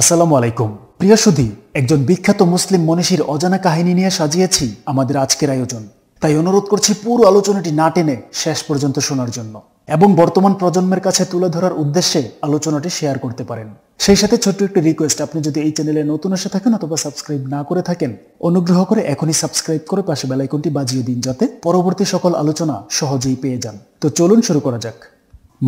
আসসালামু আলাইকুম প্রিয় সুদী একজন বিখ্যাত মুসলিম মনীষীর অজানা কাহিনী নিয়ে সাজিয়েছি আমাদের আজকের আয়োজন তাই অনুরোধ করছি পুরো আলোচনাটি না টেনে শেষ পর্যন্ত শোনার জন্য এবং বর্তমান প্রজন্মের কাছে তুলে ধরার উদ্দেশ্যে আলোচনাটি শেয়ার করতে পারেন সেই সাথে ছোট্ট একটি রিকোয়েস্ট আপনি যদি এই চ্যানেলে নতুন এসে থাকেন অথবা সাবস্ক্রাইব না করে থাকেন অনুগ্রহ করে এখনই সাবস্ক্রাইব করে পাশে বেলাইকনটি বাজিয়ে দিন যাতে পরবর্তী সকল আলোচনা সহজেই পেয়ে যান তো চলুন শুরু করা যাক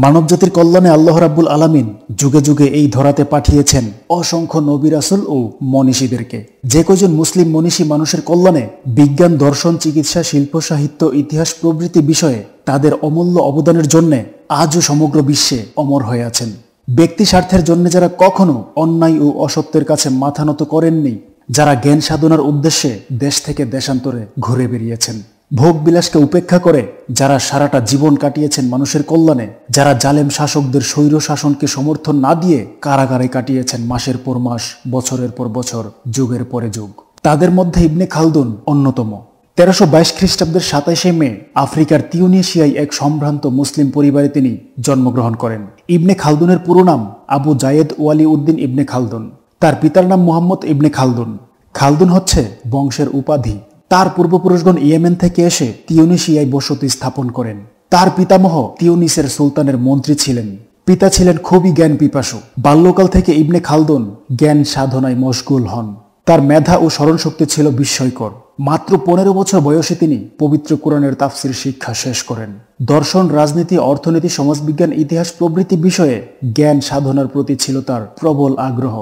মানবজাতির কল্যাণে আল্লাহ রাব্বুল আলামিন যুগে যুগে এই ধরাতে পাঠিয়েছেন অসংখ্য নবিরাসুল ও মনীষীদেরকে যে কজন মুসলিম মনীষী মানুষের কল্যাণে বিজ্ঞান দর্শন চিকিৎসা শিল্প সাহিত্য ইতিহাস প্রভৃতি বিষয়ে তাদের অমূল্য অবদানের জন্যে আজও সমগ্র বিশ্বে অমর হয়ে আছেন ব্যক্তি স্বার্থের জন্য যারা কখনো অন্যায় ও অসত্যের কাছে মাথা নত করেননি যারা জ্ঞান সাধনার উদ্দেশ্যে দেশ থেকে দেশান্তরে ঘুরে বেরিয়েছেন ভোগবিলাসকে উপেক্ষা করে যারা সারাটা জীবন কাটিয়েছেন মানুষের কল্যাণে যারা জালেম শাসকদের স্বৈর শাসনকে সমর্থন না দিয়ে কারাগারে কাটিয়েছেন মাসের পর মাস বছরের পর বছর যুগের পরে যুগ তাদের মধ্যে ইবনে খালদুন অন্যতম তেরোশো বাইশ খ্রিস্টাব্দের সাতাশে মে আফ্রিকার তিউনেশিয়ায় এক সম্ভ্রান্ত মুসলিম পরিবারে তিনি জন্মগ্রহণ করেন ইবনে খালদুনের পুরো নাম আবু জায়েদ ওয়ালি উদ্দিন ইবনে খালদুন তার পিতার নাম মোহাম্মদ ইবনে খালদুন খালদুন হচ্ছে বংশের উপাধি তার পূর্বপুরুষগণ ইয়েমেন থেকে এসে তিউনিশিয়ায় বসতি স্থাপন করেন তার পিতামহ তিউনিসের সুলতানের মন্ত্রী ছিলেন পিতা ছিলেন খুবই জ্ঞান পিপাসু বাল্যকাল থেকে ইবনে খালদুন জ্ঞান সাধনায় মশগুল হন তার মেধা ও স্মরণশক্তি ছিল বিস্ময়কর মাত্র পনেরো বছর বয়সে তিনি পবিত্র কোরআনের তাফসির শিক্ষা শেষ করেন দর্শন রাজনীতি অর্থনীতি সমাজবিজ্ঞান ইতিহাস প্রভৃতি বিষয়ে জ্ঞান সাধনার প্রতি ছিল তার প্রবল আগ্রহ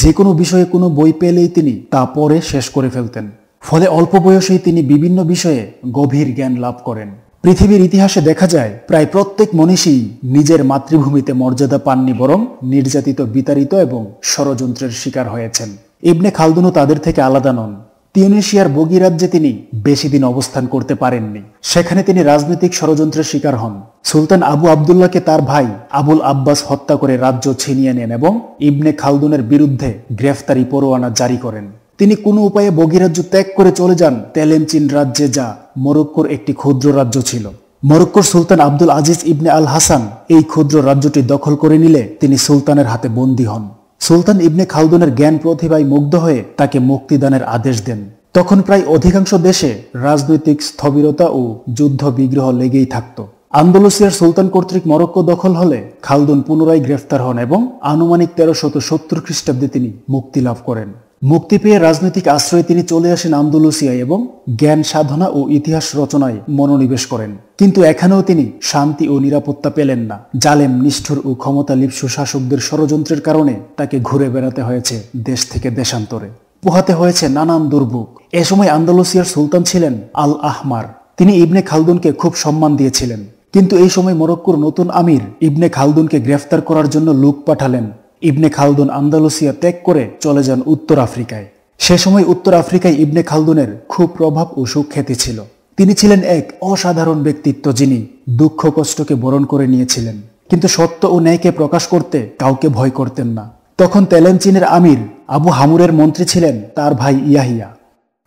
যে কোনো বিষয়ে কোনো বই পেলেই তিনি তা পরে শেষ করে ফেলতেন ফলে অল্প বয়সেই তিনি বিভিন্ন বিষয়ে গভীর জ্ঞান লাভ করেন পৃথিবীর ইতিহাসে দেখা যায় প্রায় প্রত্যেক মনীষী নিজের মাতৃভূমিতে মর্যাদা পাননি বরং নির্যাতিত বিতাড়িত এবং ষড়যন্ত্রের শিকার হয়েছেন ইবনে খালদুনও তাদের থেকে আলাদা নন তিউনেশিয়ার বগি রাজ্যে তিনি বেশি দিন অবস্থান করতে পারেননি সেখানে তিনি রাজনৈতিক ষড়যন্ত্রের শিকার হন সুলতান আবু আবদুল্লাহকে তার ভাই আবুল আব্বাস হত্যা করে রাজ্য ছিনিয়ে নেন এবং ইবনে খালদুনের বিরুদ্ধে গ্রেফতারি পরোয়ানা জারি করেন তিনি কোনো উপায়ে বগিরাজ্য ত্যাগ করে চলে যান তেলেমচিন রাজ্যে যা মরক্কোর একটি ক্ষুদ্র রাজ্য ছিল মরক্কোর সুলতান আব্দুল আজিজ ইবনে আল হাসান এই ক্ষুদ্র রাজ্যটি দখল করে নিলে তিনি সুলতানের হাতে বন্দী হন সুলতান ইবনে খালদুনের জ্ঞান প্রতিভায় মুগ্ধ হয়ে তাকে মুক্তিদানের আদেশ দেন তখন প্রায় অধিকাংশ দেশে রাজনৈতিক স্থবিরতা ও যুদ্ধ বিগ্রহ লেগেই থাকত আন্দোলসিয়ার সুলতান কর্তৃক মরক্কো দখল হলে খালদুন পুনরায় গ্রেফতার হন এবং আনুমানিক তেরোশত সত্তর খ্রিস্টাব্দে তিনি মুক্তি লাভ করেন মুক্তি পেয়ে রাজনৈতিক আশ্রয়ে তিনি চলে আসেন আন্দোলসিয়ায় এবং জ্ঞান সাধনা ও ইতিহাস রচনায় মনোনিবেশ করেন কিন্তু এখানেও তিনি শান্তি ও নিরাপত্তা পেলেন না জালেম নিষ্ঠুর ও ক্ষমতা লিপ্স শাসকদের ষড়যন্ত্রের কারণে তাকে ঘুরে বেড়াতে হয়েছে দেশ থেকে দেশান্তরে পোহাতে হয়েছে নানান দুর্ভোগ এ সময় আন্দালুসিয়ার সুলতান ছিলেন আল আহমার তিনি ইবনে খালদুনকে খুব সম্মান দিয়েছিলেন কিন্তু এই সময় মরক্কোর নতুন আমির ইবনে খালদুনকে গ্রেফতার করার জন্য লোক পাঠালেন ইবনে খালদুন আন্দালুসিয়া ত্যাগ করে চলে যান উত্তর আফ্রিকায় সে সময় উত্তর আফ্রিকায় ইবনে খালদুনের খুব প্রভাব ও সুখ্যাতি ছিল তিনি ছিলেন এক অসাধারণ ব্যক্তিত্ব যিনি দুঃখ কষ্টকে বরণ করে নিয়েছিলেন কিন্তু সত্য ও ন্যায়কে প্রকাশ করতে কাউকে ভয় করতেন না তখন তেলেনচিনের আমির আবু হামুরের মন্ত্রী ছিলেন তার ভাই ইয়াহিয়া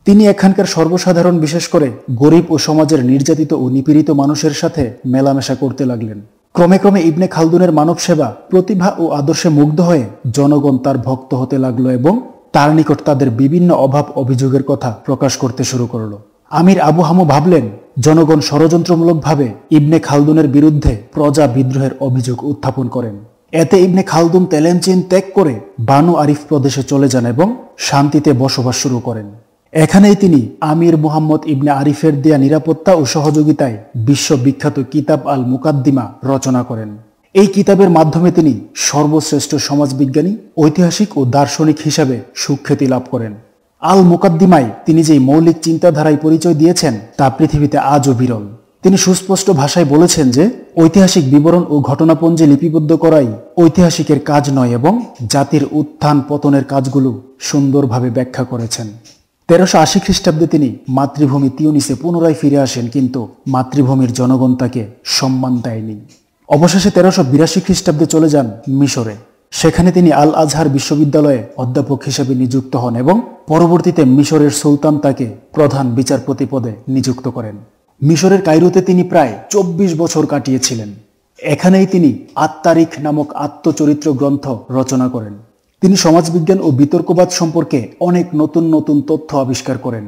তিনি এখানকার সর্বসাধারণ বিশেষ করে গরিব ও সমাজের নির্যাতিত ও নিপীড়িত মানুষের সাথে মেলামেশা করতে লাগলেন ক্রমে ক্রমে ইবনে খালদুনের মানব সেবা প্রতিভা ও আদর্শে মুগ্ধ হয়ে জনগণ তার ভক্ত হতে লাগলো এবং তার নিকট তাদের বিভিন্ন অভাব অভিযোগের কথা প্রকাশ করতে শুরু করলো আমির আবু হামু ভাবলেন জনগণ ষড়যন্ত্রমূলকভাবে ইবনে খালদুনের বিরুদ্ধে প্রজা বিদ্রোহের অভিযোগ উত্থাপন করেন এতে ইবনে খালদুন তেলেনচিন ত্যাগ করে বানু আরিফ প্রদেশে চলে যান এবং শান্তিতে বসবাস শুরু করেন এখানেই তিনি আমির মুহাম্মদ ইবনে আরিফের দেয়া নিরাপত্তা ও সহযোগিতায় বিশ্ববিখ্যাত কিতাব আল মুকাদ্দিমা রচনা করেন এই কিতাবের মাধ্যমে তিনি সর্বশ্রেষ্ঠ সমাজবিজ্ঞানী ঐতিহাসিক ও দার্শনিক হিসাবে সুখ্যাতি লাভ করেন আল মুকাদ্দিমায় তিনি যেই মৌলিক চিন্তাধারায় পরিচয় দিয়েছেন তা পৃথিবীতে আজও বিরল তিনি সুস্পষ্ট ভাষায় বলেছেন যে ঐতিহাসিক বিবরণ ও ঘটনাপঞ্জে লিপিবদ্ধ করাই ঐতিহাসিকের কাজ নয় এবং জাতির উত্থান পতনের কাজগুলো সুন্দরভাবে ব্যাখ্যা করেছেন তেরোশো আশি খ্রিস্টাব্দে তিনি মাতৃভূমি তিউনিসে পুনরায় ফিরে আসেন কিন্তু মাতৃভূমির জনগণ তাকে সম্মান দেয়নি অবশেষে তেরোশো বিরাশি খ্রিস্টাব্দে চলে যান মিশরে সেখানে তিনি আল আজহার বিশ্ববিদ্যালয়ে অধ্যাপক হিসেবে নিযুক্ত হন এবং পরবর্তীতে মিশরের সুলতান তাকে প্রধান বিচারপতি পদে নিযুক্ত করেন মিশরের কাইরুতে তিনি প্রায় চব্বিশ বছর কাটিয়েছিলেন এখানেই তিনি আত্মারিখ নামক আত্মচরিত্র গ্রন্থ রচনা করেন তিনি সমাজবিজ্ঞান ও বিতর্কবাদ সম্পর্কে অনেক নতুন নতুন তথ্য আবিষ্কার করেন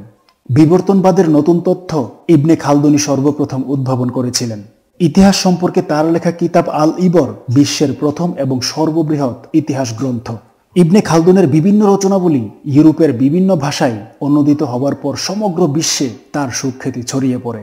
বিবর্তনবাদের নতুন তথ্য ইবনে খালদুনি সর্বপ্রথম উদ্ভাবন করেছিলেন ইতিহাস সম্পর্কে তার লেখা কিতাব আল ইবর বিশ্বের প্রথম এবং সর্ববৃহৎ ইতিহাস গ্রন্থ ইবনে খালদুনের বিভিন্ন রচনাবলী ইউরোপের বিভিন্ন ভাষায় অনুদিত হবার পর সমগ্র বিশ্বে তার সুখ্যাতি ছড়িয়ে পড়ে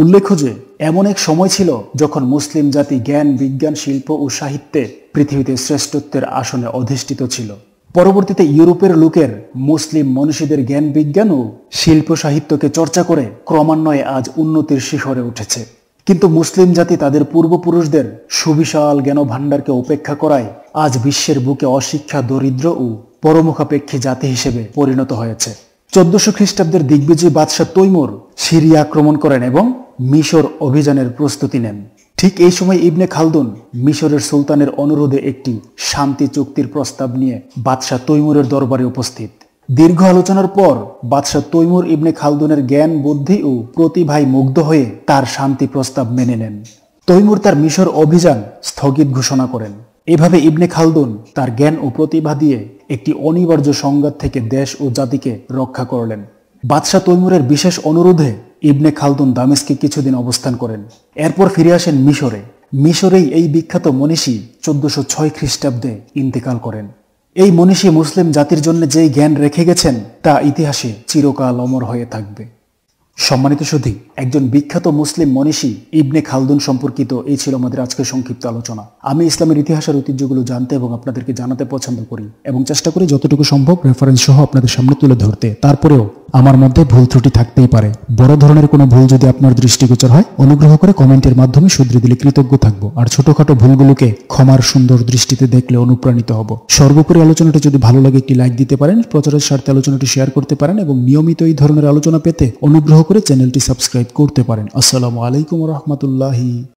উল্লেখ্য যে এমন এক সময় ছিল যখন মুসলিম জাতি জ্ঞান বিজ্ঞান শিল্প ও সাহিত্যে পৃথিবীতে শ্রেষ্ঠত্বের আসনে অধিষ্ঠিত ছিল পরবর্তীতে ইউরোপের লোকের মুসলিম মনীষীদের জ্ঞান বিজ্ঞান ও শিল্প সাহিত্যকে চর্চা করে ক্রমান্বয়ে আজ উন্নতির শিখরে উঠেছে কিন্তু মুসলিম জাতি তাদের পূর্বপুরুষদের সুবিশাল জ্ঞান ভাণ্ডারকে উপেক্ষা করায় আজ বিশ্বের বুকে অশিক্ষা দরিদ্র ও পরমুখাপেক্ষী জাতি হিসেবে পরিণত হয়েছে চোদ্দশো খ্রিস্টাব্দের দিগ্বিজয়ী বাদশাহ তৈমুর সিরিয়া আক্রমণ করেন এবং মিশর অভিযানের প্রস্তুতি নেন ঠিক এই সময় ইবনে খালদুন মিশরের সুলতানের অনুরোধে একটি শান্তি চুক্তির প্রস্তাব নিয়ে বাদশাহ তৈমুরের দরবারে উপস্থিত দীর্ঘ আলোচনার পর বাদশাহ তৈমুর ইবনে খালদুনের জ্ঞান বুদ্ধি ও প্রতিভায় মুগ্ধ হয়ে তার শান্তি প্রস্তাব মেনে নেন তৈমুর তার মিশর অভিযান স্থগিত ঘোষণা করেন এভাবে ইবনে খালদুন তার জ্ঞান ও প্রতিভা দিয়ে একটি অনিবার্য সংঘাত থেকে দেশ ও জাতিকে রক্ষা করলেন বাদশাহ তৈমুরের বিশেষ অনুরোধে ইবনে খালদুন দামেস্কে কিছুদিন অবস্থান করেন এরপর ফিরে আসেন মিশরে মিশরেই এই বিখ্যাত মনীষী চোদ্দশো ছয় খ্রিস্টাব্দে ইন্তেকাল করেন এই মনীষী মুসলিম জাতির জন্য যেই জ্ঞান রেখে গেছেন তা ইতিহাসে চিরকাল অমর হয়ে থাকবে সম্মানিত সুধী একজন বিখ্যাত মুসলিম মনীষী ইবনে খালদুন সম্পর্কিত এই ছিল আমাদের আজকে সংক্ষিপ্ত আলোচনা আমি ইসলামের ইতিহাসের ঐতিহ্যগুলো জানতে এবং আপনাদেরকে জানাতে পছন্দ করি এবং চেষ্টা করি যতটুকু সম্ভব রেফারেন্স সহ আপনাদের সামনে তুলে ধরতে তারপরেও আমার মধ্যে ভুল ত্রুটি থাকতেই পারে বড় ধরনের কোনো ভুল যদি আপনার দৃষ্টিগোচর হয় অনুগ্রহ করে কমেন্টের মাধ্যমে শুধরে দিলে কৃতজ্ঞ থাকবো আর ছোটখাটো ভুলগুলোকে ক্ষমার সুন্দর দৃষ্টিতে দেখলে অনুপ্রাণিত হব সর্বোপরি আলোচনাটি যদি ভালো লাগে একটি লাইক দিতে পারেন প্রচারের স্বার্থে আলোচনাটি শেয়ার করতে পারেন এবং নিয়মিত এই ধরনের আলোচনা পেতে অনুগ্রহ করে চ্যানেলটি সাবস্ক্রাইব করতে পারেন আসসালামু আলাইকুম রহমতুল্লাহি